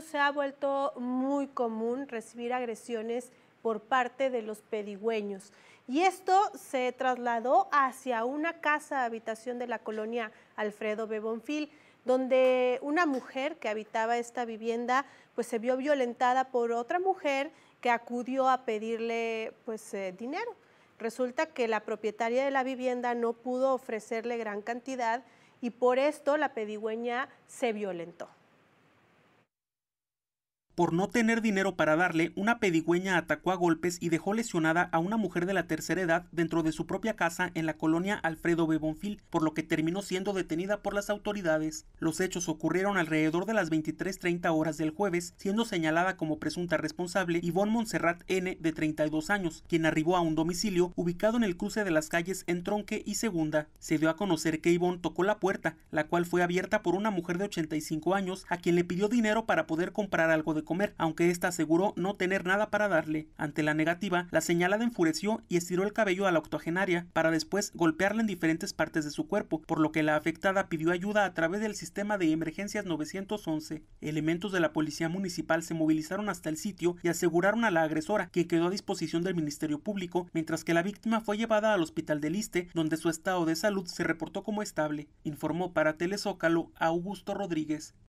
se ha vuelto muy común recibir agresiones por parte de los pedigüeños. Y esto se trasladó hacia una casa habitación de la colonia Alfredo Bebonfil, donde una mujer que habitaba esta vivienda pues se vio violentada por otra mujer que acudió a pedirle pues eh, dinero. Resulta que la propietaria de la vivienda no pudo ofrecerle gran cantidad y por esto la pedigüeña se violentó por no tener dinero para darle, una pedigüeña atacó a golpes y dejó lesionada a una mujer de la tercera edad dentro de su propia casa en la colonia Alfredo Bebonfil, por lo que terminó siendo detenida por las autoridades. Los hechos ocurrieron alrededor de las 23.30 horas del jueves, siendo señalada como presunta responsable Ivonne Montserrat N, de 32 años, quien arribó a un domicilio ubicado en el cruce de las calles en Tronque y Segunda. Se dio a conocer que Ivonne tocó la puerta, la cual fue abierta por una mujer de 85 años, a quien le pidió dinero para poder comprar algo de comer, aunque ésta aseguró no tener nada para darle. Ante la negativa, la señalada enfureció y estiró el cabello a la octogenaria para después golpearla en diferentes partes de su cuerpo, por lo que la afectada pidió ayuda a través del sistema de emergencias 911. Elementos de la policía municipal se movilizaron hasta el sitio y aseguraron a la agresora, que quedó a disposición del Ministerio Público, mientras que la víctima fue llevada al hospital de Liste, donde su estado de salud se reportó como estable, informó para Telezócalo Augusto Rodríguez.